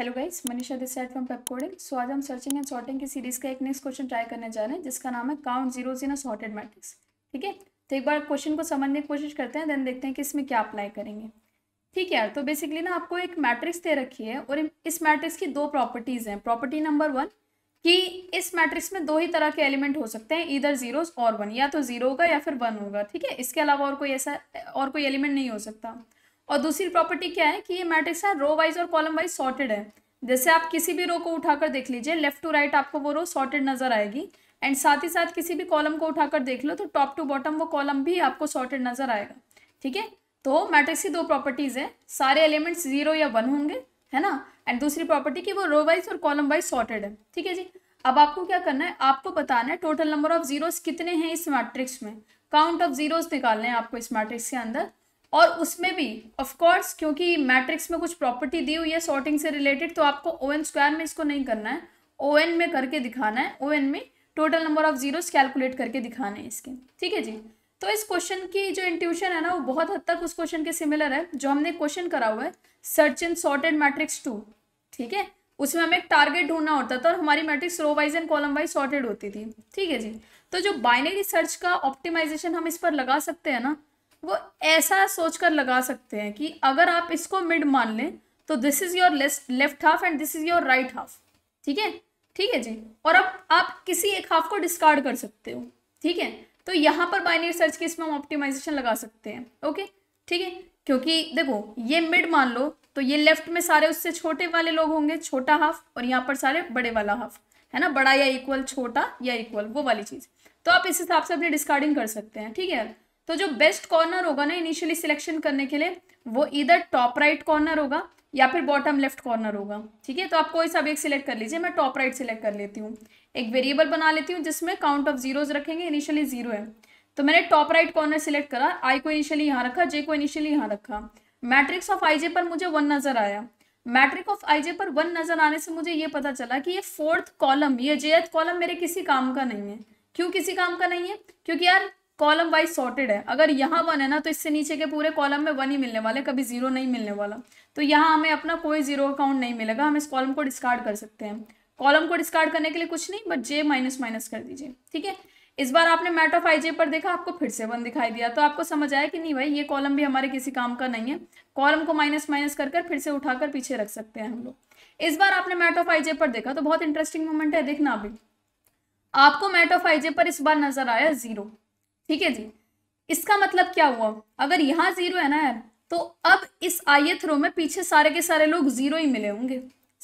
hello guys Manisha this side from PepCoding so आज हम searching and sorting की series का एक नेक्स्ट क्वेश्चन ट्राई करने जा रहे हैं जिसका नाम है count zero in a sorted matrix ठीक है तो एक बार क्वेश्चन को समझने की कोशिश करते हैं देन देखते हैं कि इसमें क्या अप्लाई करेंगे ठीक है यार तो बेसिकली ना आपको एक मैट्रिक्स दे रखी है और इस मैट्रिक्स की दो प्रॉपर्टीज हैं प्रॉपर्टी नंबर वन कि इस मैट्रिक्स में दो ही तरह के एलिमेंट हो सकते हैं इधर जीरो और वन या तो जीरो होगा या फिर वन होगा ठीक है इसके अलावा और कोई ऐसा और कोई एलिमेंट नहीं हो सकता और दूसरी प्रॉपर्टी क्या है कि ये मैट्रिक्स है रो वाइज और कॉलम वाइज सॉर्टेड है जैसे आप किसी भी रो को उठाकर देख लीजिए लेफ्ट टू राइट आपको वो रो सॉर्टेड नजर आएगी एंड साथ ही साथ किसी भी कॉलम को उठाकर देख लो तो टॉप टू बॉटम वो कॉलम भी आपको सॉर्टेड नजर आएगा ठीक है तो मैट्रिक्स की दो प्रॉपर्टीज है सारे एलिमेंट्स जीरो या वन होंगे है ना एंड दूसरी प्रॉपर्टी की वो रो वाइज और कॉलम वाइज सॉर्टेड है ठीक है जी अब आपको क्या करना है आपको बताना है टोटल नंबर ऑफ जीरोस कितने हैं इस मैट्रिक्स में काउंट ऑफ जीरोस निकालने हैं आपको इस मैट्रिक्स के अंदर और उसमें भी ऑफ कोर्स क्योंकि मैट्रिक्स में कुछ प्रॉपर्टी दी हुई है सॉर्टिंग से रिलेटेड तो आपको ओ एन स्क्वायर में इसको नहीं करना है ओ एन में करके दिखाना है ओ एन में total number of zeros calculate करके दिखाने हैं इसके ठीक है जी तो इस क्वेश्चन की जो इंट्यूशन है ना वो बहुत हद तक उस क्वेश्चन के सिमिलर है जो हमने क्वेश्चन करा हुआ है search in sorted matrix two ठीक है उसमें हमें एक टारगेट ढूंढना होता था और हमारी matrix row wise and column wise sorted होती थी ठीक है जी तो जो बाइनरी सर्च का ऑप्टिमाइजेशन हम इस पर लगा सकते हैं ना वो ऐसा सोच कर लगा सकते हैं कि अगर आप इसको मिड मान लें तो this is your left half and this is your right half ठीक है ठीक है जी और अब आप किसी एक हाफ को डिस्कार्ड कर सकते हो ठीक है तो यहाँ पर बाइनरी सर्च केस इसमें हम ऑप्टिमाइजेशन लगा सकते हैं ओके ठीक है क्योंकि देखो ये मिड मान लो तो ये लेफ्ट में सारे उससे छोटे वाले लोग होंगे छोटा हाफ और यहाँ पर सारे बड़े वाला हाफ है ना बड़ा या इक्वल छोटा या इक्वल वो वाली चीज़ तो आप इस हिसाब से अपनी डिस्कार्डिंग कर सकते हैं ठीक है तो जो बेस्ट कॉर्नर होगा ना इनिशियली सिलेक्शन करने के लिए वो इधर टॉप राइट कॉर्नर होगा या फिर बॉटम लेफ्ट कॉर्नर होगा ठीक है तो आप कोई सा भी एक सिलेक्ट कर लीजिए मैं टॉप राइट सिलेक्ट कर लेती हूँ एक वेरिएबल बना लेती हूँ जिसमें काउंट ऑफ जीरोज रखेंगे इनिशियली जीरो है तो मैंने टॉप राइट कॉर्नर सिलेक्ट करा आई को इनिशियली यहाँ रखा जे को इनिशियली यहाँ रखा मैट्रिक्स ऑफ आईजे पर मुझे वन नजर आया मैट्रिक ऑफ आईजे पर वन नजर आने से मुझे ये पता चला कि ये फोर्थ कॉलम ये जेथ कॉलम मेरे किसी काम का नहीं है क्यों किसी काम का नहीं है क्योंकि यार कॉलम वाइज सॉर्टेड है अगर यहाँ वन है ना तो इससे नीचे के पूरे कॉलम में वन ही मिलने वाले कभी जीरो नहीं मिलने वाला तो यहाँ हमें अपना कोई जीरो अकाउंट नहीं मिलेगा हम इस कॉलम को डिस्कार्ड कर सकते हैं कॉलम को डिस्कार्ड करने के लिए कुछ नहीं बट जे माइनस माइनस कर दीजिए ठीक है इस बार आपने मैट ऑफ आई जे पर देखा आपको फिर से वन दिखाई दिया तो आपको समझ आया कि नहीं भाई ये कॉलम भी हमारे किसी काम का नहीं है कॉलम को माइनस माइनस कर कर फिर से उठाकर पीछे रख सकते हैं हम लोग इस बार आपने मैट ऑफ आई जे पर देखा तो बहुत इंटरेस्टिंग मोमेंट है देखना अभी आपको मैट ऑफ आई जे पर इस बार नजर आया जीरो ठीक है जी इसका मतलब क्या हुआ अगर यहाँ जीरो है ना यार तो अब इस आयत रो में पीछे सारे के सारे लोग जीरो ही मिले होंगे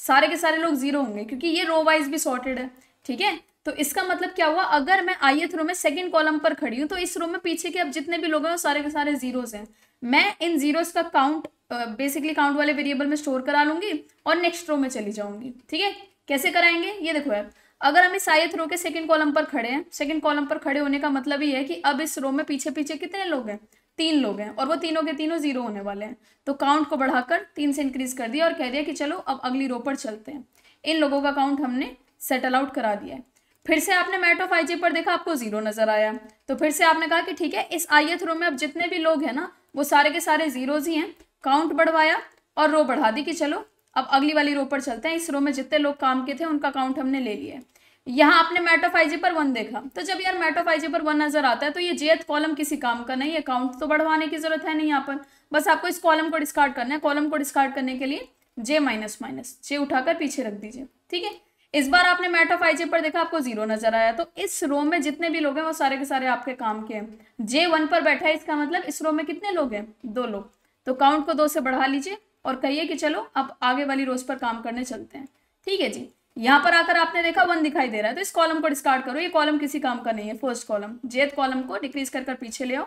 सारे के सारे लोग जीरो होंगे क्योंकि ये रो वाइज भी सॉर्टेड है ठीक है तो इसका मतलब क्या हुआ अगर मैं आयत रो में सेकंड कॉलम पर खड़ी हूँ तो इस रो में पीछे के अब जितने भी लोग हैं वो सारे के सारे जीरोज हैं मैं इन जीरोज का काउंट बेसिकली काउंट वाले वेरिएबल में स्टोर करा लूंगी और नेक्स्ट रो में चली जाऊंगी ठीक है कैसे कराएंगे ये देखो यार अगर हम इस आयत रो के सेकंड कॉलम पर खड़े हैं सेकंड कॉलम पर खड़े होने का मतलब ये है कि अब इस रो में पीछे पीछे कितने लोग हैं तीन लोग हैं और वो तीनों के तीनों जीरो होने वाले हैं तो काउंट को बढ़ाकर तीन से इंक्रीज कर दिया और कह दिया कि चलो अब अगली रो पर चलते हैं इन लोगों का काउंट हमने सेटल आउट करा दिया है फिर से आपने मैट ऑफ आई पर देखा आपको जीरो नजर आया तो फिर से आपने कहा कि ठीक है इस आई रो में अब जितने भी लोग हैं ना वो सारे के सारे जीरोज ही हैं काउंट बढ़वाया और रो बढ़ा दी कि चलो अब अगली वाली रो पर चलते हैं इस रो में जितने लोग काम के थे उनका काउंट हमने ले लिया है यहाँ आपने मेटोफाइजी पर वन देखा तो जब यार मेटोफाइजी पर वन नजर आता है तो ये जेथ कॉलम किसी काम का नहीं अकाउंट तो बढ़वाने की जरूरत है नहीं यहाँ पर बस आपको इस कॉलम को डिस्कार्ड करना है कॉलम को डिस्कार्ड करने के लिए जे माइनस माइनस जे उठाकर पीछे रख दीजिए ठीक है इस बार आपने मैट पर देखा आपको जीरो नजर आया तो इस रो में जितने भी लोग हैं वो सारे के सारे आपके काम के हैं जे वन पर बैठा है इसका मतलब इस रो में कितने लोग हैं दो लोग तो काउंट को दो से बढ़ा लीजिए और कहिए कि चलो अब आगे वाली रोज पर काम करने चलते हैं ठीक है जी यहाँ पर आकर आपने देखा वन दिखाई दे रहा है तो इस कॉलम को डिस्कार्ड करो ये कॉलम किसी काम का नहीं है फर्स्ट कॉलम जेथ कॉलम को डिक्रीज कर कर पीछे ले आओ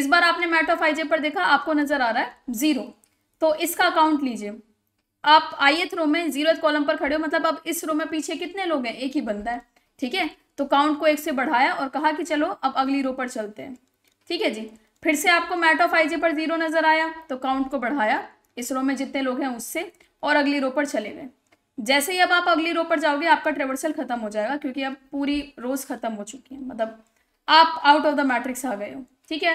इस बार आपने मैट ऑफ आईजे पर देखा आपको नजर आ रहा है जीरो तो इसका अकाउंट लीजिए आप आइए रो में जीरो कॉलम पर खड़े हो मतलब अब इस रो में पीछे कितने लोग हैं एक ही बंदा है ठीक है तो काउंट को एक से बढ़ाया और कहा कि चलो अब अगली रो पर चलते हैं ठीक है जी फिर से आपको मैट ऑफ आईजे पर जीरो नजर आया तो काउंट को बढ़ाया इस रो में जितने लोग हैं उससे और अगली रो पर चले गए जैसे ही अब आप अगली रो पर जाओगे आपका ट्रेवर्सल खत्म हो जाएगा क्योंकि अब पूरी रोज खत्म हो चुकी है मतलब आप आउट ऑफ द मैट्रिक्स आ गए हो ठीक है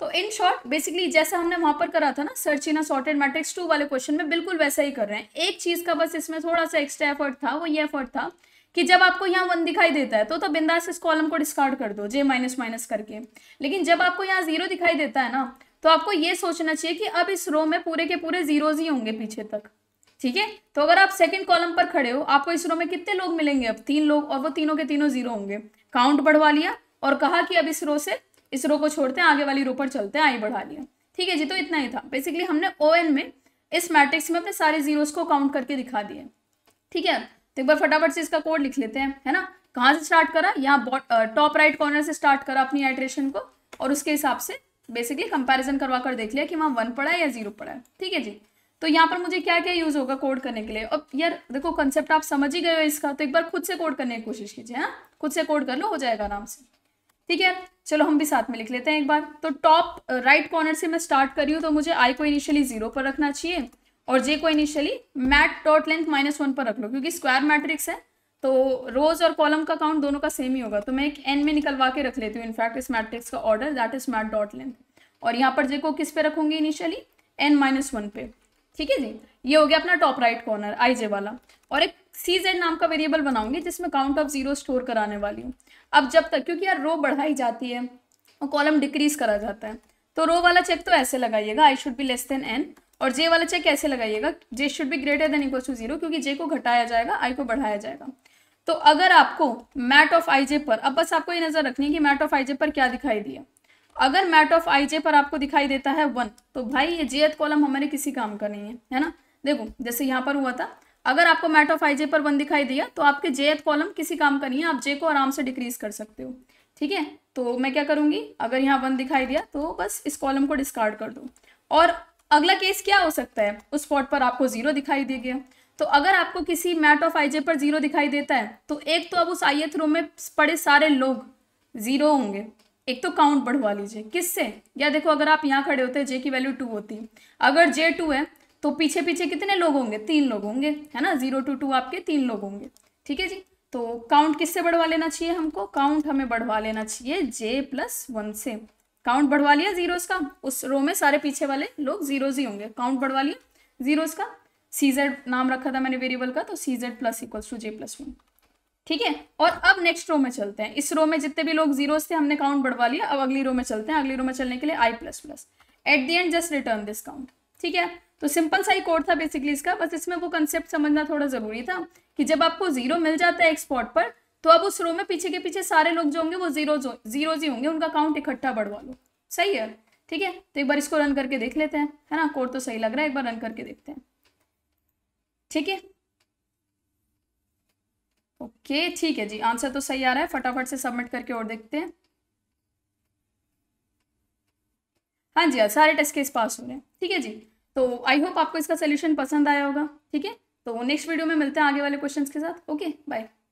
तो इन शॉर्ट बेसिकली जैसा हमने वहां पर करा था ना search in sorted matrix two वाले क्वेश्चन में बिल्कुल वैसा ही कर रहे हैं एक चीज का बस इसमें थोड़ा सा एक्स्ट्रा एफर्ट था वो ये एफर्ट था कि जब आपको यहाँ वन दिखाई देता है तो तो बिंदास इस कॉलम को डिस्कार्ड कर दो जे माइनस माइनस करके लेकिन जब आपको यहाँ जीरो दिखाई देता है ना तो आपको ये सोचना चाहिए कि अब इस रो में पूरे के पूरे जीरोज ही होंगे पीछे तक ठीक है तो अगर आप सेकंड कॉलम पर खड़े हो आपको इसरो में कितने लोग मिलेंगे अब तीन लोग और वो तीनों के तीनों जीरो होंगे काउंट बढ़वा लिया और कहा कि अब इस रो से इस रो को छोड़ते हैं आगे वाली रो पर चलते हैं आई बढ़ा लिया ठीक है जी तो इतना ही था बेसिकली हमने ओ में इस मैट्रिक्स में अपने सारे जीरोस को काउंट करके दिखा दिए ठीक है तो एक बार फटाफट से इसका कोड लिख लेते हैं है ना कहाँ से स्टार्ट करा यहाँ टॉप राइट कॉर्नर से स्टार्ट करा अपनी एड्रेशन को और उसके हिसाब से बेसिकली कंपैरिजन करवा कर देख लिया कि वहाँ वन पड़ा है या जीरो पड़ा है ठीक है जी तो यहाँ पर मुझे क्या क्या यूज़ होगा कोड करने के लिए अब यार देखो कंसेप्ट आप समझ ही गए हो इसका तो एक बार खुद से कोड करने की कोशिश कीजिए हाँ खुद से कोड कर लो हो जाएगा आराम से ठीक है चलो हम भी साथ में लिख लेते हैं एक बार तो टॉप राइट कॉर्नर से मैं स्टार्ट कर रही हूँ तो मुझे आई को इनिशियली जीरो पर रखना चाहिए और जे को initially mat dot length minus one पर रख लो क्योंकि स्क्वायर मैट्रिक्स है तो रोज और कॉलम का काउंट दोनों का सेम ही होगा तो मैं एक एन में निकलवा के रख लेती हूँ इनफैक्ट इस मैट्रिक्स का order that is mat dot length और यहाँ पर जे को किस पे रखूंगी इनिशियली एन माइनस वन पे ठीक है जी ये हो गया अपना top right corner i j वाला और एक सी जेड नाम का वेरिएबल बनाऊंगी जिसमें काउंट ऑफ जीरो स्टोर कराने वाली हूँ अब जब तक क्योंकि यार रो बढ़ाई जाती है और कॉलम डिक्रीज करा जाता है तो रो वाला चेक तो ऐसे लगाइएगा i should be less than n और जे वाला चेक ऐसे लगाइएगा j should be greater than equal to zero क्योंकि जे को घटाया जाएगा आई को बढ़ाया जाएगा तो अगर आपको मैट ऑफ आई जे पर अब बस आपको ये नजर रखनी है कि मैट ऑफ आई जे पर क्या दिखाई दिया अगर मैट ऑफ आई जे पर आपको दिखाई देता है वन तो भाई ये जेथ कॉलम हमारे किसी काम का नहीं है है ना देखो जैसे यहाँ पर हुआ था अगर आपको मैट ऑफ आई जे पर वन दिखाई दिया तो आपके जेथ कॉलम किसी काम का नहीं है आप जे को आराम से डिक्रीज कर सकते हो ठीक है तो मैं क्या करूंगी अगर यहाँ वन दिखाई दिया तो बस इस कॉलम को डिस्कार्ड कर दो और अगला केस क्या हो सकता है उस स्पॉट पर आपको जीरो दिखाई दे गया तो अगर आपको किसी मैट ऑफ आईजे पर जीरो दिखाई देता है तो एक तो अब उस आई ए रो में पड़े सारे लोग जीरो होंगे एक तो काउंट बढ़वा लीजिए किससे या देखो अगर आप यहाँ खड़े होते जे की वैल्यू टू होती अगर जे टू है तो पीछे पीछे कितने लोग होंगे तीन लोग होंगे है ना जीरो टू टू आपके तीन लोग होंगे ठीक है जी तो काउंट किससे बढ़वा लेना चाहिए हमको काउंट हमें बढ़वा लेना चाहिए जे प्लस वन से काउंट बढ़वा लिया जीरोस का उस रो में सारे पीछे वाले लोग जीरोज ही होंगे काउंट बढ़वा लिया जीरोज का सीजेड नाम रखा था मैंने वेरिएबल का तो CZ plus equals to j plus one ठीक है और अब नेक्स्ट रो में चलते हैं इस रो में जितने भी लोग जीरो थे हमने काउंट बढ़वा लिया अब अगली रो में चलते हैं अगली रो में चलने के लिए i plus plus at the end just return this count ठीक है तो सिंपल सा ही कोड था बेसिकली इसका बस इसमें वो कंसेप्ट समझना थोड़ा जरूरी था कि जब आपको जीरो मिल जाता है एक स्पॉट पर तो अब उस रो में पीछे के पीछे सारे लोग जो होंगे वो जीरो जीरो जी होंगे उनका काउंट इकट्ठा बढ़वा लो सही है ठीक है तो एक बार इसको रन करके देख लेते हैं है ना कोड तो सही लग रहा है एक बार रन करके देखते हैं ठीक है ओके ठीक है जी आंसर तो सही आ रहा है फटाफट से सबमिट करके और देखते हैं हाँ जी हाँ सारे टेस्ट केस पास हो रहे हैं ठीक है जी तो आई होप आपको इसका सोल्यूशन पसंद आया होगा ठीक है तो नेक्स्ट वीडियो में मिलते हैं आगे वाले क्वेश्चंस के साथ ओके बाय